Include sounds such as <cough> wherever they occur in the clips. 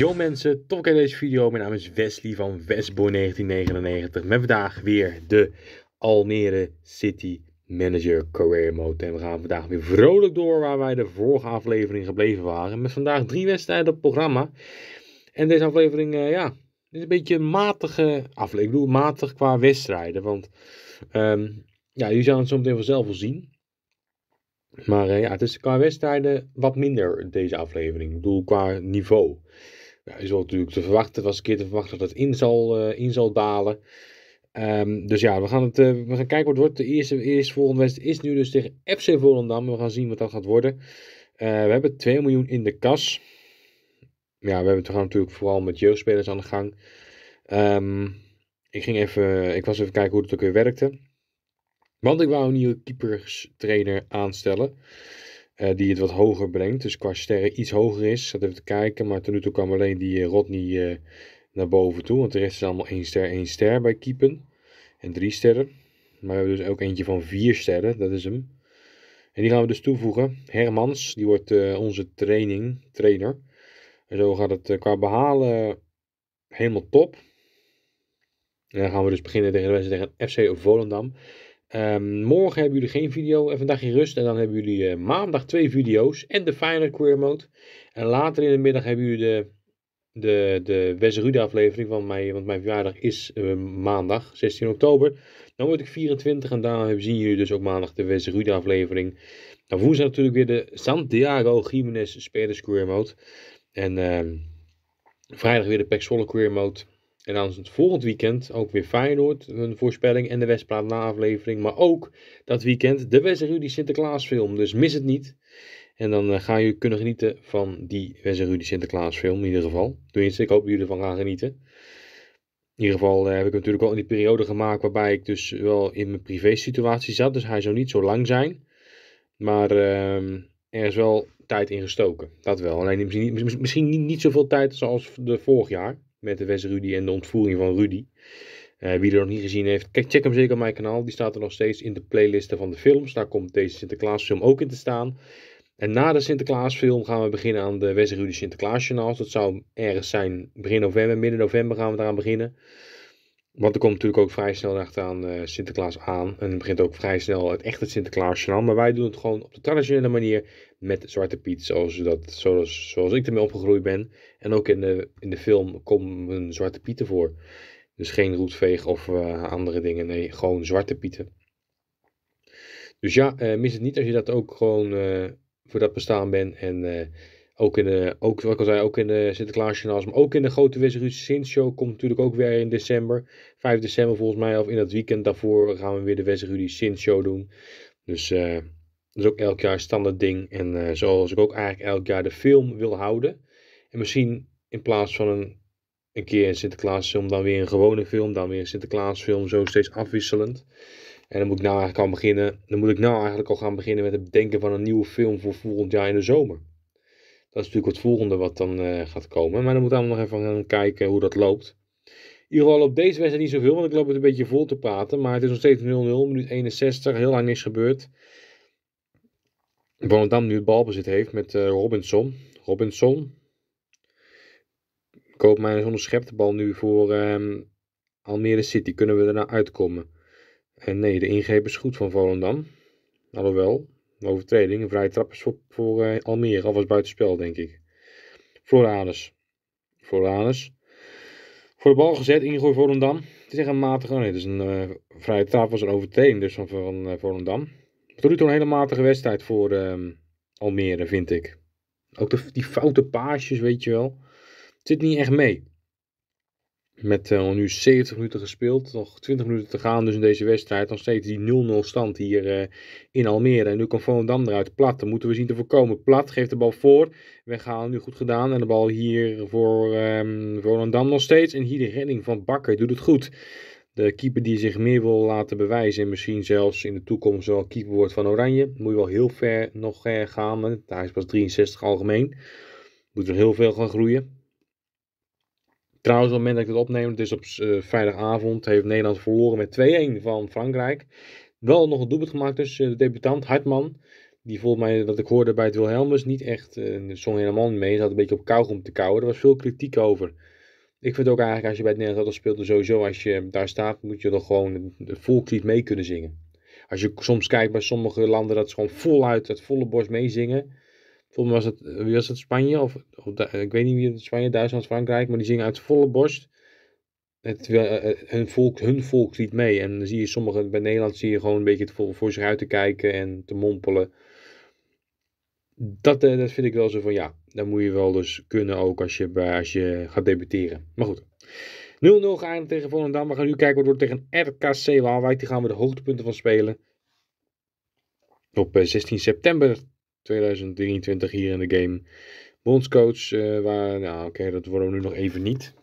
Yo mensen, tof in deze video. Mijn naam is Wesley van Westboy 1999 met vandaag weer de Almere City Manager Career Mode. En we gaan vandaag weer vrolijk door waar wij de vorige aflevering gebleven waren. Met vandaag drie wedstrijden op het programma. En deze aflevering, eh, ja, is een beetje een matige aflevering. Ik bedoel, matig qua wedstrijden. Want, um, ja, jullie zullen het zo meteen vanzelf wel zien. Maar eh, ja, het is qua wedstrijden wat minder deze aflevering. Ik bedoel, qua niveau ja, is wel natuurlijk te verwachten. Het was een keer te verwachten dat het in zal, eh, in zal dalen. Ehm, dus ja, we gaan, het, eh, we gaan kijken wat het wordt. De eerste, eerste volgende wedstrijd is nu dus tegen FC Volendam. We gaan zien wat dat gaat worden. Eh, we hebben 2 miljoen in de kas. Ja, we, hebben, het gaan natuurlijk vooral met jeugdspelers aan de gang. Ehm, ik, ging even, ik was even kijken hoe het ook weer werkte. Want ik wou een nieuwe keeperstrainer aanstellen. Eh, die het wat hoger brengt. Dus qua sterren iets hoger is. Dat even te kijken. Maar tot nu toe kwam alleen die eh, Rodney eh, naar boven toe. Want de rest is allemaal één ster, één ster bij Kiepen. En drie sterren. Maar we hebben dus ook eentje van vier sterren. Dat is hem. En die gaan we dus toevoegen. Hermans, die wordt onze training, trainer. En zo gaat het qua behalen helemaal top. En dan gaan we dus beginnen tegen de wedstrijd tegen FC Volendam. Ehm, morgen hebben jullie geen video, even een dagje rust. En dan hebben jullie eh, maandag twee video's en de Final queer Mode. En later in de middag hebben jullie de, de, de aflevering, want mijn, want mijn verjaardag is eh, maandag, 16 oktober. Dan word ik 24 en daarna zien jullie dus ook maandag de West-Rude aflevering. Dan woensdag natuurlijk weer de Santiago Jiménez Spelers queer Mode. En ehm, vrijdag weer de Pexolle Career Mode. En dan is het volgend weekend ook weer Feyenoord, een voorspelling en de Westplaat na aflevering. Maar ook dat weekend de West Rudy Sinterklaasfilm, dus mis het niet. En dan eh, ga je kunnen genieten van die West Rudy Sinterklaasfilm in ieder geval. Tenminste, ik hoop dat jullie ervan gaan genieten. In ieder geval eh, heb ik natuurlijk al in die periode gemaakt waarbij ik dus wel in mijn privé situatie zat. Dus hij zou niet zo lang zijn. Maar ehm, er is wel tijd in gestoken. Dat wel. Alleen misschien, misschien niet, zoveel tijd zoals de vorig jaar met de West Rudy en de ontvoering van Rudy. Eh, wie er nog niet gezien heeft, kijk, check hem zeker op mijn kanaal. Die staat er nog steeds in de playlisten van de films. Daar komt deze Sinterklaasfilm ook in te staan. En na de Sinterklaasfilm gaan we beginnen aan de wes Rudy Sinterklaasjournaals. Dat zou ergens zijn begin november, midden november gaan we eraan beginnen. Want er komt natuurlijk ook vrij snel achteraan uh, Sinterklaas aan. En begint ook vrij snel het echte Sinterklaasjournaal. Maar wij doen het gewoon op de traditionele manier met Zwarte Piet, zoals, dat, zoals, zoals ik ermee opgegroeid ben. En ook in de, in de film komen Zwarte Pieten voor. Dus geen roetveeg of eh, andere dingen, nee, gewoon Zwarte Pieten. Dus ja, eh, mis het niet als je dat ook gewoon eh, voor dat bestaan bent. En ook in de, ook, wat ik al zei, ook in de Sinterklaasjournaals, maar ook in de grote west Sintshow Show komt natuurlijk ook weer in december. 5 december volgens mij, of in dat weekend daarvoor gaan we weer de west Sintshow Show doen. Dus... eh dat is ook elk jaar een standaard ding. En eh, zoals ik ook eigenlijk elk jaar de film wil houden. En misschien in plaats van een, een keer een Sinterklaasfilm, dan weer een gewone film, dan weer een Sinterklaasfilm, zo steeds afwisselend. En dan moet ik nou eigenlijk al beginnen. Dan moet ik nou eigenlijk al gaan beginnen met het bedenken van een nieuwe film voor volgend jaar in de zomer. Dat is natuurlijk het volgende wat dan eh, gaat komen. Maar dan moet we nog even gaan kijken hoe dat loopt. In ieder geval op deze wedstrijd niet zoveel, want ik loop het een beetje vol te praten. Maar het is nog steeds 0-0, minuut 61, heel lang niks gebeurd. Volendam nu het bezit heeft met uh, Robinson. Robinson. Koopmijn onderschept de bal nu voor ehm, Almere City. Kunnen we er nou uitkomen? En nee, de ingreep is goed van Volendam. Alhoewel, overtreding. Een vrije trap is voor, voor uh, Almere. Alvast buitenspel, denk ik. Floranus. Floranus. Voor de bal gezet, ingooi Volendam. Het is echt een matige... Oh nee, het is een uh, vrije trap was een overtreding dus van, van Volendam. Tot nu een hele matige wedstrijd voor ehm, Almere, vind ik. Ook de, die foute paasjes, weet je wel. Het zit niet echt mee. Met uh, nu 70 minuten gespeeld, nog 20 minuten te gaan dus in deze wedstrijd. Nog steeds die 0-0 stand hier eh, in Almere. En nu komt Van Dam eruit plat. Dat moeten we zien te voorkomen. Plat geeft de bal voor. We gaan nu goed gedaan. En de bal hier voor um, ehm, Dam nog steeds. En hier de redding van Bakker doet het goed de keeper die zich meer wil laten bewijzen en misschien zelfs in de toekomst wel keeper wordt van Oranje. Moet je wel heel ver nog gaan, Daar is pas 63 algemeen. Moet er heel veel gaan groeien. Trouwens, op het moment dat ik dit opneem, het is op uh, vrijdagavond, heeft Nederland verloren met 2-1 van Frankrijk. Wel nog een doelpunt gemaakt, dus eh, de debutant Hartman. Die volgens mij, dat ik hoorde bij het Wilhelmus, niet echt, uh, zong helemaal niet mee. Ze had een beetje op om te kauwen. Er was veel kritiek over. Ik vind ook eigenlijk als je bij het Nederlands speelt, dan sowieso als je daar staat, moet je er gewoon het volklied mee kunnen zingen. Als je soms kijkt bij sommige landen dat ze gewoon voluit, het volle borst meezingen. Volgens mij was het, wie was het, Spanje? Of, of, ik weet niet wie het Spanje, Duitsland, Frankrijk. Maar die zingen uit volle borst het, eh, eh, hun, volk, hun volk mee. En dan zie je sommigen, bij Nederland zie je gewoon een beetje voor, voor zich uit te kijken en te mompelen. Dat, eh, dat vind ik wel zo van ja. Dat moet je wel dus kunnen ook als je, als je gaat debuteren. Maar goed. 0-0 geëindigd tegen Volendam. We gaan nu kijken wat wordt tegen RKC Waalwijk. Die gaan we de hoogtepunten van spelen. Op 16 eh, september 2023 hier in de game. Bondscoach, uh, waar, nou oké, dat worden we nu nog even niet.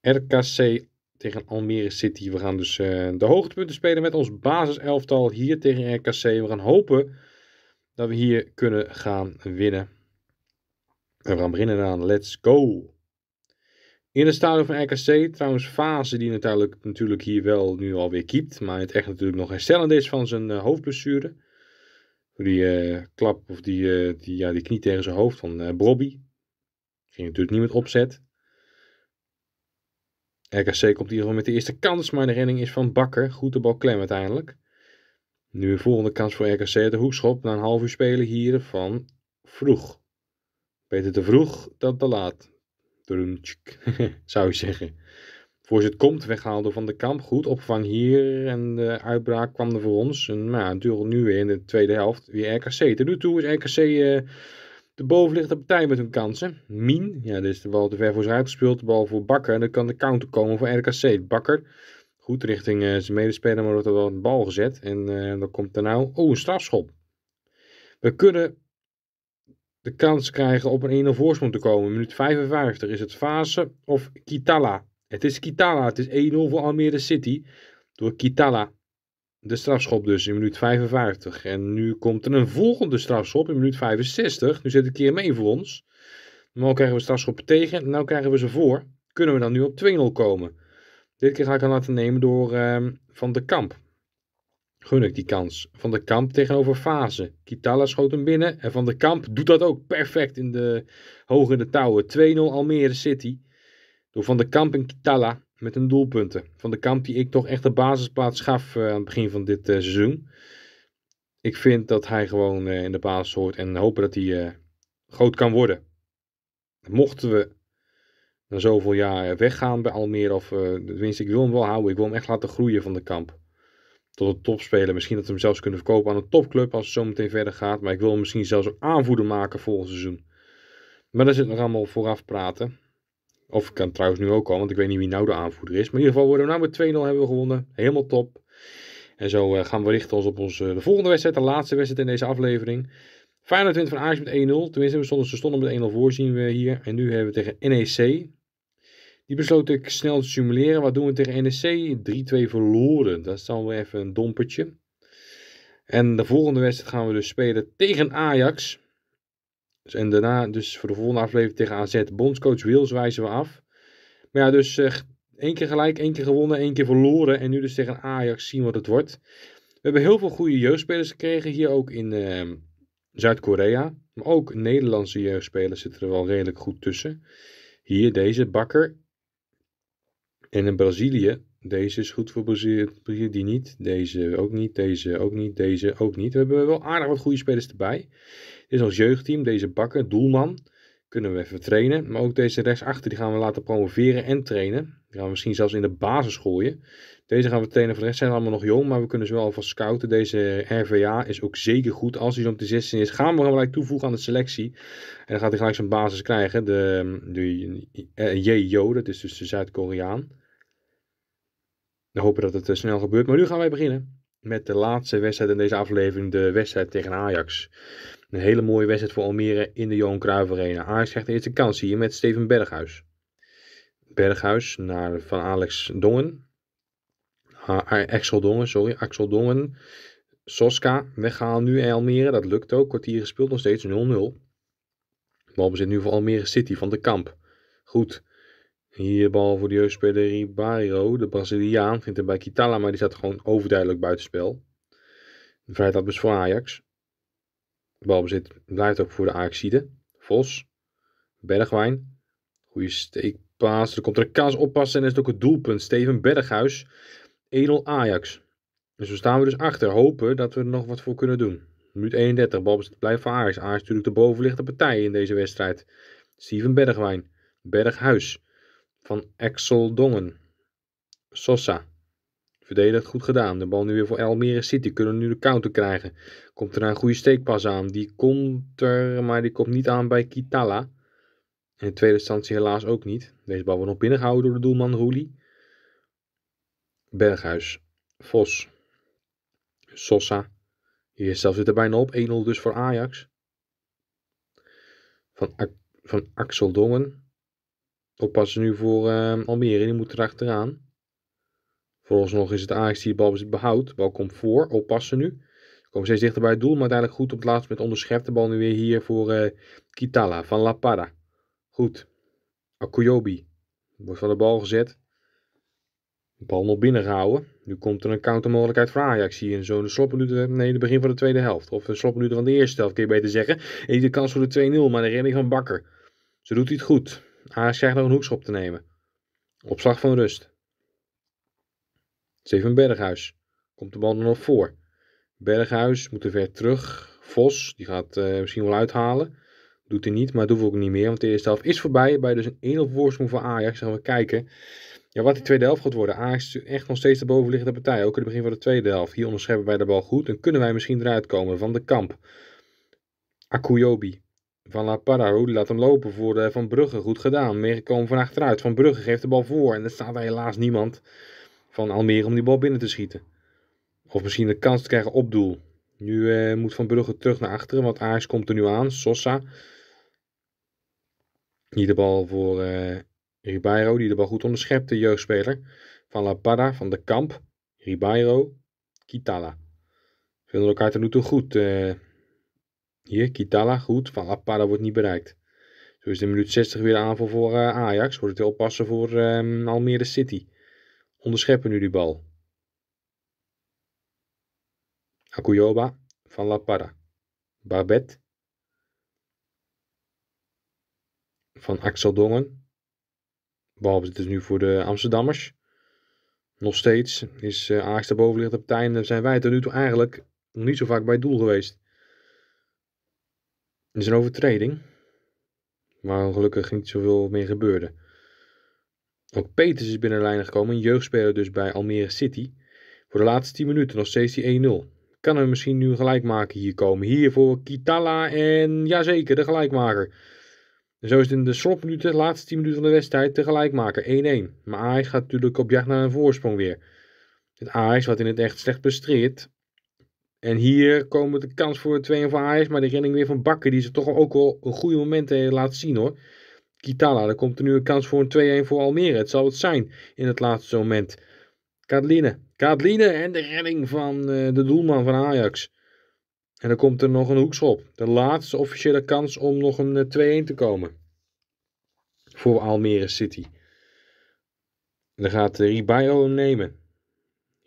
RKC tegen Almere City. We gaan dus uh, de hoogtepunten spelen met ons basiselftal hier tegen RKC. We gaan hopen dat we hier kunnen gaan winnen. En we gaan beginnen aan Let's Go. In het stadion van RKC, trouwens fase die natuurlijk, natuurlijk hier wel nu alweer kipt, Maar het echt natuurlijk nog herstellend is van zijn uh, hoofdblessure. Die eh, klap of die, eh, die, ja, die knie tegen zijn hoofd van uh, Brobby. Ging natuurlijk niet met opzet. RKC komt hier gewoon met de eerste kans, maar de redding is van Bakker. Goed de bal klem uiteindelijk. Nu een volgende kans voor RKC de hoekschop na een half uur spelen hier van vroeg. Beter te vroeg dan te laat. <laughs> zou je zeggen. Voorzit komt, weghaalde Van de Kamp. Goed, opvang hier en de uitbraak kwam er voor ons. En nou ja, natuurlijk nu weer in de tweede helft weer RKC. Ten nu toe is RKC eh, de bovenliggende partij met hun kansen. Min. ja, is de bal te ver voor zijn uitgespeeld. De bal voor Bakker. En dan kan de counter komen voor RKC. Bakker goed richting eh, zijn medespeler, maar wordt er wel een bal gezet. En eh, dan komt er nou, oh, een strafschop. We kunnen de kans krijgen op een 1-0 voorsprong te komen. Minuut 55 is het Fase of Kitala. Het is Kitala, het is 1-0 voor Almere City door Kitala. De strafschop dus in minuut 55. En nu komt er een volgende strafschop in minuut 65. Nu zit het keer mee voor ons. Normaal krijgen we strafschop tegen, nu krijgen we ze voor. Kunnen we dan nu op 2-0 komen? Dit keer ga ik hem laten nemen door ehm, Van de Kamp. Gun ik die kans. Van de Kamp tegenover Fase. Kitala schoot hem binnen. En Van de Kamp doet dat ook perfect in de, hogere in de touwen. 2-0 Almere City. Door Van de Kamp en Kitala met een doelpunten. Van de Kamp die ik toch echt de basisplaats gaf eh, aan het begin van dit eh, seizoen. Ik vind dat hij gewoon eh, in de basis hoort. En hopen dat hij groot kan worden. Mochten we na zoveel jaar weggaan bij Almere. Of eh, tenminste, ik wil hem wel houden. Ik wil hem echt laten groeien van de kamp. Tot een topspeler. Misschien dat we hem zelfs kunnen verkopen aan een topclub als het zo meteen verder gaat. Maar ik wil hem misschien zelfs een aanvoerder maken volgend seizoen. Maar daar zit nog allemaal vooraf praten. Of ik kan trouwens nu ook al, want ik weet niet wie nou de aanvoerder is. Maar in ieder geval worden we nou met 2-0 hebben we gewonnen. Helemaal top. En zo eh, gaan we richten ons op onze, eh, de volgende wedstrijd, de laatste wedstrijd in deze aflevering. Feyenoord van Ajax met 1-0. Tenminste, we stonden, ze stonden met 1-0 voor, zien we hier. En nu hebben we tegen NEC. Die besloot ik snel te simuleren. Wat doen we tegen NEC? 3-2 verloren. Dat is dan weer even een dompertje. En de volgende wedstrijd gaan we dus spelen tegen Ajax. Dus en daarna dus voor de volgende aflevering tegen AZ. Bondscoach Wils wijzen we af. Maar ja, dus eh, één keer gelijk, één keer gewonnen, één keer verloren. En nu dus tegen Ajax zien wat het wordt. We hebben heel veel goede jeugdspelers gekregen. Hier ook in ehm, Zuid-Korea. Maar ook Nederlandse jeugdspelers zitten er wel redelijk goed tussen. Hier deze, Bakker. En in Brazilië, deze is goed voor Brazilië, die niet. Deze ook niet, deze ook niet, deze ook niet. We hebben wel aardig wat goede spelers erbij. Dit is ons jeugdteam, deze bakken, doelman. Kunnen we even trainen. Maar ook deze rechtsachter, die gaan we laten promoveren en trainen we misschien zelfs in de basis gooien. Deze gaan we trainen. Voor de rest zijn allemaal nog jong, maar we kunnen ze wel van scouten. Deze RVA is ook zeker goed. Als hij zo'n 16 is, gaan we hem gelijk toevoegen aan de selectie. En dan gaat hij gelijk zijn basis krijgen. De, de jo eh, dat is dus de Zuid-Koreaan. We hopen dat het eh, snel gebeurt. Maar nu gaan wij beginnen met de laatste wedstrijd in deze aflevering. De wedstrijd tegen Ajax. Een hele mooie wedstrijd voor Almere in de Johan Cruijff Arena. Ajax krijgt de eerste kans hier met Steven Berghuis. Berghuis naar van Alex Dongen. Eh, Axel Dongen, sorry, Axel Dongen. Soska, weghaal nu in Almere, dat lukt ook. Kwartier gespeeld, nog steeds 0-0. Balbezit nu voor Almere City van de Kamp. Goed. Hier bal voor de jeugdspeler Ribeiro, de Braziliaan. Vindt hem bij Kitala, maar die staat gewoon overduidelijk buitenspel. Vrijheid dus voor Ajax. Balbezit blijft ook voor de Ajaxide. Vos. Bergwijn. goeie steek paas. Er komt er een kaas oppassen en is het ook het doelpunt. Steven Berghuis, 1-0 Ajax. Dus we staan we dus achter. Hopen dat we er nog wat voor kunnen doen. Minuut 31, balbezit blijft van Ajax. Ajax natuurlijk de bovenliggende partij in deze wedstrijd. Steven Bergwijn, Berghuis, Van Axel Dongen, Sosa. Verdedigd goed gedaan. De bal nu weer voor Elmere City. Kunnen nu de counter krijgen. Komt er een goede steekpas aan. Die komt er, maar die komt niet aan bij Kitala. In de tweede instantie helaas ook niet. Deze bal wordt nog binnengehouden door de doelman Roelie. Berghuis, Vos, Sosa. Hier zelf zit er bijna op. 1-0 dus voor Ajax. Van, van Axel Dongen. Oppassen nu voor uh, Almere. Die moet erachteraan. Vooralsnog is het Ajax die de bal behoudt. bal komt voor. Oppassen nu. Ze komen steeds dichter bij het doel. Maar uiteindelijk goed op het laatst met onderschept. De bal nu weer hier voor eh, Kitala van La Parra. Goed. Akuyobi wordt van de bal gezet. De bal nog binnengehouden. Nu komt er een countermogelijkheid voor Ajax hier in zo'n slotminuten. Nee, het begin van de tweede helft. Of een slotminuten van de eerste helft, kun je beter zeggen. Eet de kans voor de 2-0, maar de redding van Bakker. Zo doet hij het goed. Ajax krijgt nog een hoekschop te nemen. Opslag van rust. Steven Berghuis. Komt de bal er nog voor. Berghuis moet er ver terug. Vos, die gaat eh, misschien wel uithalen. Doet hij niet, maar doet ook niet meer. Want de eerste helft is voorbij. Bij dus een 1-0 voorsprong van Ajax. Gaan we kijken ja, wat die tweede helft gaat worden. Ajax is echt nog steeds de bovenliggende partij. Ook in het begin van de tweede helft. Hier onderscheppen wij de bal goed. En kunnen wij misschien eruit komen van de kamp. Akuyobi. Van La Parra, laat hem lopen voor eh, Van Brugge. Goed gedaan. Meegekomen van achteruit. Van Brugge geeft de bal voor. En er staat er helaas niemand van Almere om die bal binnen te schieten. Of misschien de kans te krijgen op doel. Nu eh, moet Van Brugge terug naar achteren. Want Ajax komt er nu aan. Sosa. Hier de bal voor uh, Ribeiro, die de bal goed onderschept, de jeugdspeler. Van La Parra, van de Kamp, Ribeiro, Kitala. Vinden elkaar nu toe goed. Eh, hier, Kitala, goed. Van La wordt niet bereikt. Zo is de minuut 60 weer de aanval voor uh, Ajax. Wordt het oppassen voor um, Almere City. Onderscheppen nu die bal. Akuyoba van La Parra. Babet van Axel Dongen. Behalve het is nu voor de Amsterdammers. Nog steeds is uh, Ajax de bovenliggende en zijn wij tot nu toe eigenlijk nog niet zo vaak bij het doel geweest. Het is een overtreding, maar gelukkig niet zoveel meer gebeurde. Ook Peters is binnen de lijn gekomen, een jeugdspeler dus bij Almere City. Voor de laatste 10 minuten nog steeds die 1-0. Kan er misschien nu een gelijkmaker hier komen? Hier voor Kitala en jazeker, de gelijkmaker zo is het in de slotminuten, de laatste 10 minuten van de wedstrijd, tegelijk maken. 1-1. Maar Ajax gaat natuurlijk op jacht naar een voorsprong weer. Het Ajax wat in het echt slecht bestreed. En hier komen de kans voor 2-1 voor Ajax, maar de redding weer van Bakker, die ze toch ook wel een goede momenten laat zien hoor. Kitala, er komt er nu een kans voor een 2-1 voor Almere. Het zal het zijn in het laatste moment. Kaatline. Kaatline en de redding van eh, de doelman van Ajax. En dan komt er nog een hoekschop. De laatste officiële kans om nog een 2-1 eh, te komen. Voor Almere City. dan gaat eh, Ribayo hem nemen.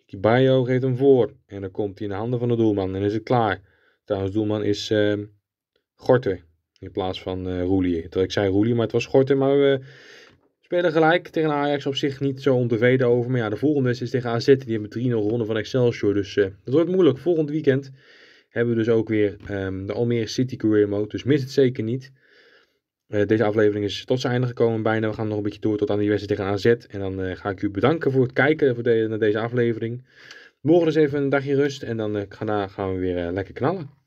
Ribayo geeft hem voor. En dan komt hij in de handen van de doelman. En is het klaar. Trouwens, doelman is uh, ehm, Gorter. In plaats van uh, eh, Roelie. Terwijl ik zei Roelie, maar het was Gorter. Maar we spelen gelijk tegen Ajax op zich niet zo ontevreden over. Maar ja, de volgende is tegen AZ. Die hebben 3-0 gewonnen van Excelsior. Dus dat wordt moeilijk. Volgend weekend hebben we dus ook weer ehm, de Almere City Career Mode. Dus mis het zeker niet. Eh, deze aflevering is tot zijn einde gekomen bijna. We gaan nog een beetje door tot aan die wedstrijd tegen AZ. En dan eh, ga ik u bedanken voor het kijken voor de, naar deze aflevering. Morgen dus even een dagje rust. En dan eh, gaan we weer lekker knallen.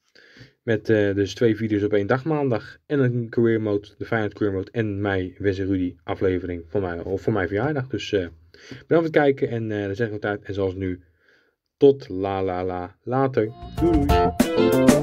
Met uh, dus twee video's op één dag maandag. En een career mode, de Feyenoord career mode. En mijn Wes Rudy aflevering voor, mij, of voor mijn verjaardag. Dus bedankt voor het kijken. En uh, dan zeg ik altijd, en zoals nu, tot la la la later. doei. doei.